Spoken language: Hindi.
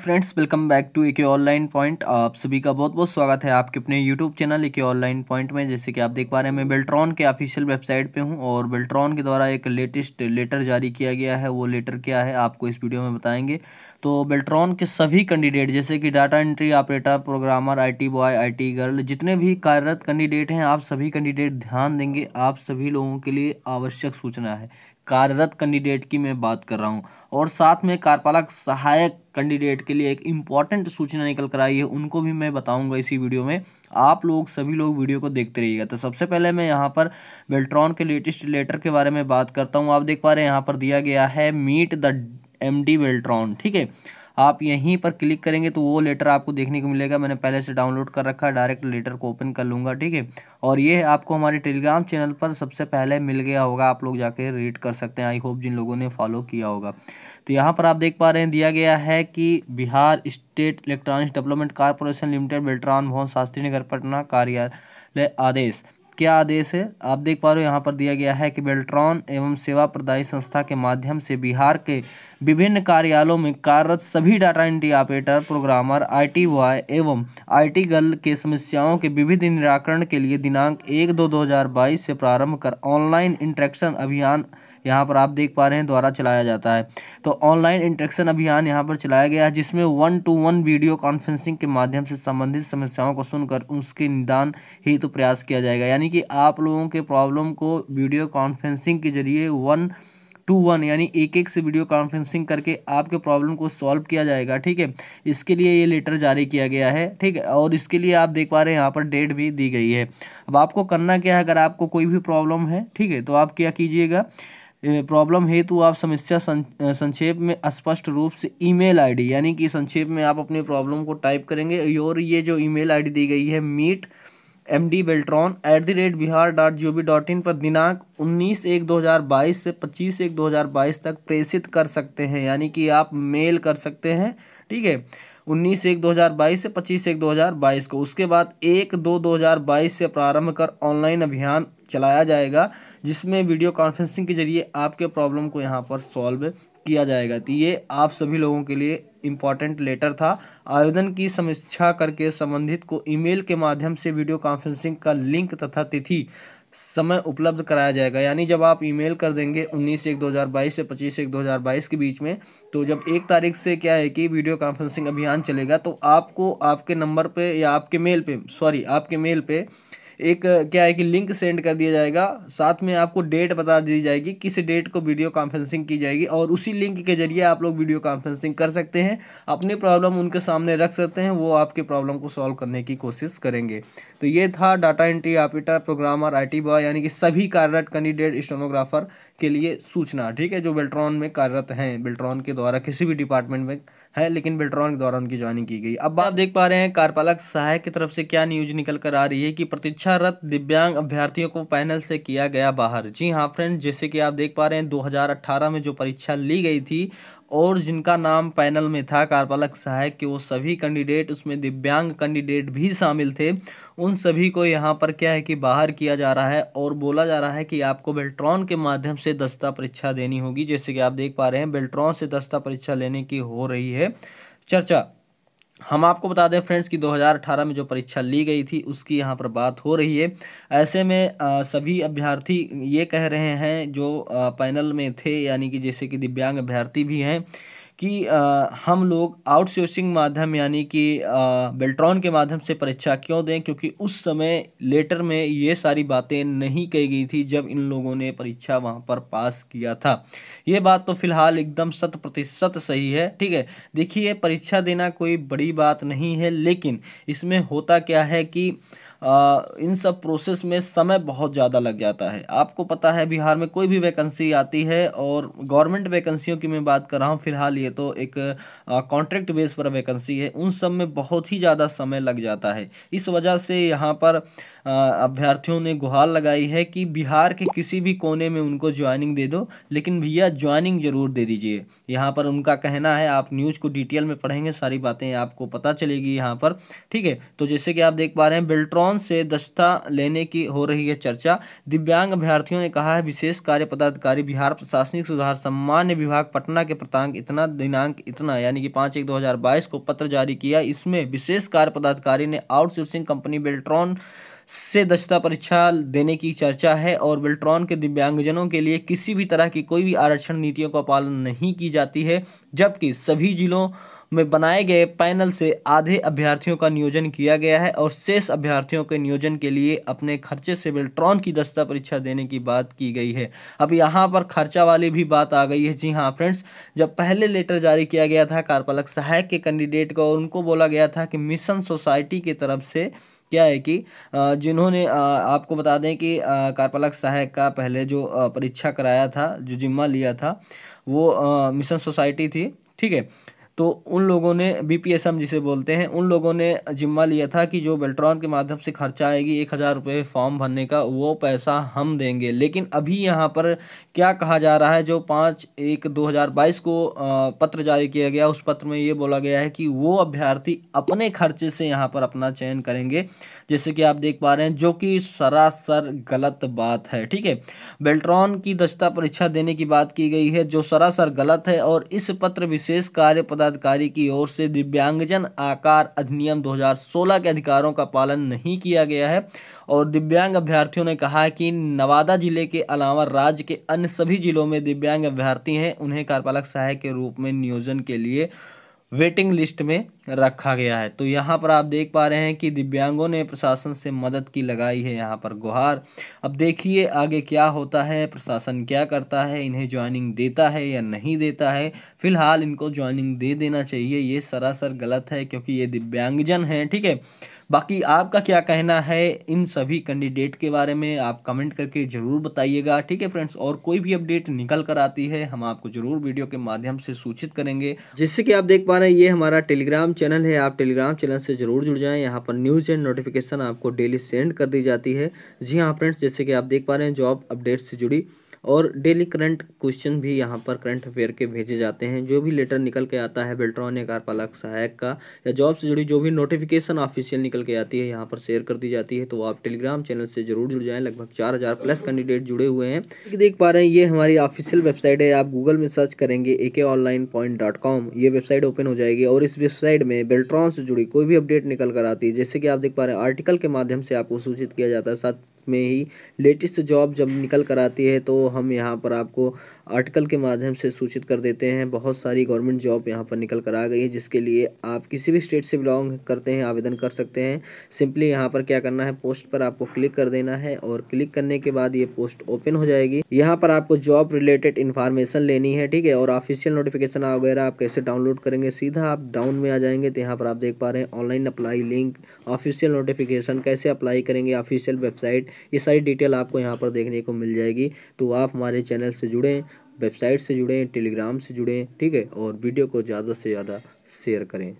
फ्रेंड्स वेलकम बैक टू एक ऑनलाइन पॉइंट आप सभी का बहुत बहुत स्वागत है आपके अपने यूट्यूब चैनल एक ऑनलाइन पॉइंट में जैसे कि आप देख पा रहे हैं मैं बेल्ट्रॉन के ऑफिशियल वेबसाइट पे हूं और बेल्ट्रॉन के द्वारा एक लेटेस्ट लेटर जारी किया गया है वो लेटर क्या है आपको इस वीडियो में बताएंगे तो बेल्ट्रॉन के सभी कैंडिडेट जैसे कि data entry operator programmer I boy I girl जितने भी कार्यरत कैंडिडेट हैं आप सभी कैंडिडेट ध्यान देंगे आप सभी लोगों के लिए आवश्यक सूचना है कार्यरत कैंडिडेट की मैं बात कर रहा हूँ और साथ में कार्यपालक सहायक कैंडिडेट के लिए एक इम्पॉर्टेंट सूचना निकल कर आई है उनको भी मैं बताऊंगा इसी वीडियो में आप लोग सभी लोग वीडियो को देखते रहिएगा तो सबसे पहले मैं यहाँ पर बेल्ट्रॉन के लेटेस्ट लेटर के बारे में बात करता हूँ आप देख पा रहे हैं यहाँ पर दिया गया है मीट द एम डी ठीक है आप यहीं पर क्लिक करेंगे तो वो लेटर आपको देखने को मिलेगा मैंने पहले से डाउनलोड कर रखा है डायरेक्ट लेटर को ओपन कर लूँगा ठीक है और ये आपको हमारे टेलीग्राम चैनल पर सबसे पहले मिल गया होगा आप लोग जाके रीड कर सकते हैं आई होप जिन लोगों ने फॉलो किया होगा तो यहाँ पर आप देख पा रहे हैं दिया गया है कि Bihar state electronics development corporation limited Beltron भवन शास्त्री नगर पटना कार्यालय आदेश क्या आदेश है आप देख पा रहे हो यहाँ पर दिया गया है कि बेल्ट्रॉन एवं सेवा प्रदायी संस्था के माध्यम से बिहार के विभिन्न कार्यालयों में कार्यरत सभी data entry operator programmer IT boy एवं आईटी गर्ल के समस्याओं के विभिन्न निराकरण के लिए दिनांक एक दो दो हजार बाईस से प्रारंभ कर ऑनलाइन इंट्रैक्शन अभियान यहाँ पर आप देख पा रहे हैं द्वारा चलाया जाता है तो ऑनलाइन इंटरेक्शन अभियान यहाँ पर चलाया गया है जिसमें one to one video conferencing के माध्यम से संबंधित समस्याओं को सुनकर उसके निदान हेतु तो प्रयास किया जाएगा यानी कि आप लोगों के प्रॉब्लम को वीडियो कॉन्फ्रेंसिंग के जरिए वन टू वन यानी एक एक से वीडियो कॉन्फ्रेंसिंग करके आपके प्रॉब्लम को सॉल्व किया जाएगा ठीक है इसके लिए ये लेटर जारी किया गया है ठीक है और इसके लिए आप देख पा रहे हैं यहाँ पर डेट भी दी गई है अब आपको करना क्या है अगर आपको कोई भी प्रॉब्लम है ठीक है तो आप क्या कीजिएगा प्रॉब्लम हेतु आप समस्या संक्षेप में स्पष्ट रूप से ईमेल आईडी यानी कि संक्षेप में आप अपने प्रॉब्लम को टाइप करेंगे और ये जो ईमेल आईडी दी गई है meet M D Beltron at the rate Bihar dot G O V dot in पर दिनांक उन्नीस एक दो हज़ार बाईस से पच्चीस एक दो हज़ार बाईस तक प्रेषित कर सकते हैं यानी कि आप मेल कर सकते हैं ठीक है उन्नीस एक दो हज़ार बाईस से पच्चीस एक दो हज़ार बाईस को उसके बाद एक दो दो हज़ार बाईस से प्रारंभ कर ऑनलाइन अभियान चलाया जाएगा जिसमें वीडियो कॉन्फ्रेंसिंग के जरिए आपके प्रॉब्लम को यहाँ पर सॉल्व किया जाएगा तो ये आप सभी लोगों के लिए इम्पॉर्टेंट लेटर था आवेदन की समीक्षा करके संबंधित को ईमेल के माध्यम से वीडियो कॉन्फ्रेंसिंग का लिंक तथा तिथि समय उपलब्ध कराया जाएगा यानी जब आप ईमेल कर देंगे 19 एक 2022 से 25 एक 2022 के बीच में तो जब एक तारीख से क्या है कि वीडियो कॉन्फ्रेंसिंग अभियान चलेगा तो आपको आपके नंबर पे या आपके मेल पे सॉरी आपके मेल पर एक क्या है कि लिंक सेंड कर दिया जाएगा साथ में आपको डेट बता दी जाएगी किस डेट को वीडियो कॉन्फ्रेंसिंग की जाएगी और उसी लिंक के जरिए आप लोग वीडियो कॉन्फ्रेंसिंग कर सकते हैं अपनी प्रॉब्लम उनके सामने रख सकते हैं वो आपकी प्रॉब्लम को सॉल्व करने की कोशिश करेंगे तो ये था डाटा एंट्री ऑपरेटर प्रोग्रामर आई बॉय यानी कि सभी कार्यरत कैंडिडेट स्टोनोग्राफर के लिए सूचना ठीक है जो बेल्ट्रॉन में कार्यरत हैं बेल्ट्रॉन के द्वारा किसी भी डिपार्टमेंट में है लेकिन बिल्ट्रॉन के द्वारा उनकी ज्वाइनिंग की गई अब आप देख पा रहे हैं कार्यपालक सहायक की तरफ से क्या न्यूज निकल कर आ रही है कि प्रतीक्षारत दिव्यांग अभ्यर्थियों को पैनल से किया गया बाहर जी हाँ फ्रेंड जैसे कि आप देख पा रहे हैं 2018 में जो परीक्षा ली गई थी और जिनका नाम पैनल में था कार्यपालक सहायक के वो सभी कैंडिडेट उसमें दिव्यांग कैंडिडेट भी शामिल थे उन सभी को यहाँ पर क्या है कि बाहर किया जा रहा है और बोला जा रहा है कि आपको बेल्ट्रॉन के माध्यम से दस्ता परीक्षा देनी होगी जैसे कि आप देख पा रहे हैं बेल्ट्रॉन से दस्ता परीक्षा लेने की हो रही है चर्चा हम आपको बता दें फ्रेंड्स कि 2018 में जो परीक्षा ली गई थी उसकी यहाँ पर बात हो रही है ऐसे में आ, सभी अभ्यर्थी ये कह रहे हैं जो आ, पैनल में थे यानी कि जैसे कि दिव्यांग अभ्यर्थी भी हैं कि हम लोग आउटसोर्सिंग माध्यम यानी कि बेल्ट्रॉन के माध्यम से परीक्षा क्यों दें क्योंकि उस समय लेटर में ये सारी बातें नहीं कही गई थी जब इन लोगों ने परीक्षा वहाँ पर पास किया था ये बात तो फिलहाल एकदम शत प्रतिशत सही है ठीक है देखिए परीक्षा देना कोई बड़ी बात नहीं है लेकिन इसमें होता क्या है कि इन सब प्रोसेस में समय बहुत ज़्यादा लग जाता है आपको पता है बिहार में कोई भी वैकेंसी आती है और गवर्नमेंट वैकेंसियों की मैं बात कर रहा हूँ फिलहाल ये तो एक कॉन्ट्रैक्ट बेस पर वैकेंसी है उन सब में बहुत ही ज़्यादा समय लग जाता है इस वजह से यहाँ पर अभ्यर्थियों ने गुहार लगाई है कि बिहार के किसी भी कोने में उनको ज्वाइनिंग दे दो लेकिन भैया ज्वाइनिंग ज़रूर दे दीजिए यहाँ पर उनका कहना है आप न्यूज़ को डिटेल में पढ़ेंगे सारी बातें आपको पता चलेगी यहाँ पर ठीक है तो जैसे कि आप देख पा रहे हैं बेल्ट्रॉन से दस्ता लेने की हो रही है चर्चा दिव्यांग अभ्यर्थियों ने कहा है विशेष कार्य पदाधिकारी बिहार प्रशासनिक सुधार सम्मान्य विभाग पटना के प्रतांक इतना दिनांक इतना यानी कि पाँच एक दो को पत्र जारी किया इसमें विशेष कार्य पदाधिकारी ने आउटसोर्सिंग कंपनी बेल्ट्रॉन से दक्षता परीक्षा देने की चर्चा है और बेल्ट्रॉन के दिव्यांगजनों के लिए किसी भी तरह की कोई भी आरक्षण नीतियों का पालन नहीं की जाती है जबकि सभी जिलों में बनाए गए पैनल से आधे अभ्यर्थियों का नियोजन किया गया है और शेष अभ्यर्थियों के नियोजन के लिए अपने खर्चे से बेल्ट्रॉन की दस्ता परीक्षा देने की बात की गई है अब यहाँ पर खर्चा वाली भी बात आ गई है जी हाँ फ्रेंड्स जब पहले लेटर जारी किया गया था कार्यपालक सहायक के कैंडिडेट को उनको बोला गया था कि मिशन सोसाइटी की तरफ से क्या है कि जिन्होंने आपको बता दें कि कारपालक सहायक का पहले जो परीक्षा कराया था जो जिम्मा लिया था वो मिशन सोसाइटी थी ठीक है तो उन लोगों ने बी पी एस एम जिसे बोलते हैं उन लोगों ने जिम्मा लिया था कि जो बेल्ट्रॉन के माध्यम से खर्चा आएगी एक हज़ार रुपये फॉर्म भरने का वो पैसा हम देंगे लेकिन अभी यहाँ पर क्या कहा जा रहा है जो पाँच एक दो हज़ार बाईस को पत्र जारी किया गया उस पत्र में ये बोला गया है कि वो अभ्यर्थी अपने खर्चे से यहाँ पर अपना चयन करेंगे जैसे कि आप देख पा रहे हैं जो कि सरासर गलत बात है ठीक है बेल्ट्रॉन की दक्षता परीक्षा देने की बात की गई है जो सरासर गलत है और इस पत्र विशेष कार्य पदार्थ पदाधिकारी की ओर से दिव्यांगजन आकार अधिनियम 2016 के अधिकारों का पालन नहीं किया गया है और दिव्यांग अभ्यर्थियों ने कहा है कि नवादा जिले के अलावा राज्य के अन्य सभी जिलों में दिव्यांग अभ्यर्थी हैं उन्हें कार्यपालक सहायक के रूप में नियोजन के लिए वेटिंग लिस्ट में रखा गया है तो यहाँ पर आप देख पा रहे हैं कि दिव्यांगों ने प्रशासन से मदद की लगाई है यहाँ पर गुहार अब देखिए आगे क्या होता है प्रशासन क्या करता है इन्हें ज्वाइनिंग देता है या नहीं देता है फिलहाल इनको ज्वाइनिंग दे देना चाहिए ये सरासर गलत है क्योंकि ये दिव्यांगजन हैं ठीक है बाकी आपका क्या कहना है इन सभी कैंडिडेट के बारे में आप कमेंट करके ज़रूर बताइएगा ठीक है फ्रेंड्स और कोई भी अपडेट निकल कर आती है हम आपको ज़रूर वीडियो के माध्यम से सूचित करेंगे जिससे कि आप देख पा रहे हैं ये हमारा टेलीग्राम चैनल है आप टेलीग्राम चैनल से ज़रूर जुड़ जाएं यहाँ पर न्यूज़ एंड नोटिफिकेशन आपको डेली सेंड कर दी जाती है जी हाँ फ्रेंड्स जैसे कि आप देख पा रहे हैं जॉब अपडेट से जुड़ी और डेली करंट क्वेश्चन भी यहाँ पर करंट अफेयर के भेजे जाते हैं जो भी लेटर निकल के आता है बेल्ट्रॉन या कार्यपालक सहायक का या जॉब से जुड़ी जो भी नोटिफिकेशन ऑफिशियल निकल के आती है यहाँ पर शेयर कर दी जाती है तो आप टेलीग्राम चैनल से जरूर जुड़ जाएँ लगभग चार प्लस कैंडिडेट जुड़े हुए हैं देख पा रहे हैं ये हमारी ऑफिशियल वेबसाइट है आप गूगल में सर्च करेंगे A K online point dot com ये वेबसाइट ओपन हो जाएगी और इस वेबसाइट में बेल्ट्रॉन से जुड़ी कोई भी अपडेट निकल कर आती है जैसे कि आप देख पा रहे हैं आर्टिकल के माध्यम से आपको सूचित किया जाता है साथ में ही लेटेस्ट जॉब जब निकल कर आती है तो हम यहाँ पर आपको आर्टिकल के माध्यम से सूचित कर देते हैं बहुत सारी गवर्नमेंट जॉब यहाँ पर निकल कर आ गई है जिसके लिए आप किसी भी स्टेट से बिलोंग करते हैं आवेदन कर सकते हैं सिंपली यहाँ पर क्या करना है पोस्ट पर आपको क्लिक कर देना है और क्लिक करने के बाद ये पोस्ट ओपन हो जाएगी यहाँ पर आपको जॉब रिलेटेड इन्फॉर्मेशन लेनी है ठीक है और ऑफिशियल नोटिफिकेशन वगैरह आप कैसे डाउनलोड करेंगे सीधा आप डाउन में आ जाएंगे तो यहाँ पर आप देख पा रहे हैं online apply link official notification कैसे अप्लाई करेंगे ऑफिशियल वेबसाइट ये सारी डिटेल आपको यहाँ पर देखने को मिल जाएगी तो आप हमारे चैनल से जुड़ें वेबसाइट से जुड़ें टेलीग्राम से जुड़ें ठीक है और वीडियो को ज़्यादा से ज़्यादा शेयर करें